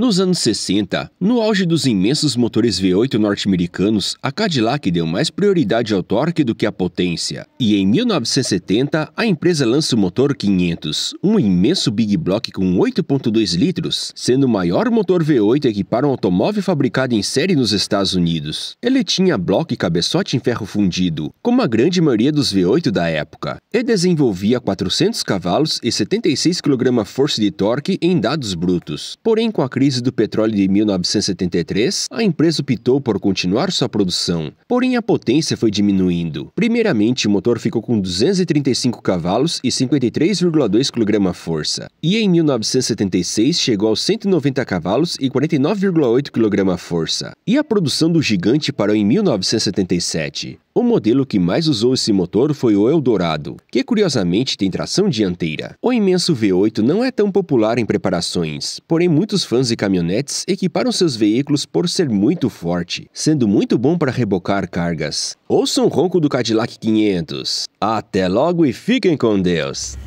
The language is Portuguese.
Nos anos 60, no auge dos imensos motores V8 norte-americanos, a Cadillac deu mais prioridade ao torque do que à potência, e em 1970 a empresa lança o motor 500, um imenso big block com 8.2 litros, sendo o maior motor V8 equipar um automóvel fabricado em série nos Estados Unidos. Ele tinha bloco e cabeçote em ferro fundido, como a grande maioria dos V8 da época, e desenvolvia 400 cavalos e 76 kgf de torque em dados brutos. Porém, com a crise crise do petróleo de 1973, a empresa optou por continuar sua produção, porém a potência foi diminuindo. Primeiramente, o motor ficou com 235 cavalos e 53,2 kgf, força e em 1976 chegou aos 190 cavalos e 49,8 kgf. força e a produção do gigante parou em 1977. O modelo que mais usou esse motor foi o Eldorado, que curiosamente tem tração dianteira. O imenso V8 não é tão popular em preparações, porém muitos fãs de caminhonetes equiparam seus veículos por ser muito forte, sendo muito bom para rebocar cargas. Ouça um ronco do Cadillac 500. Até logo e fiquem com Deus!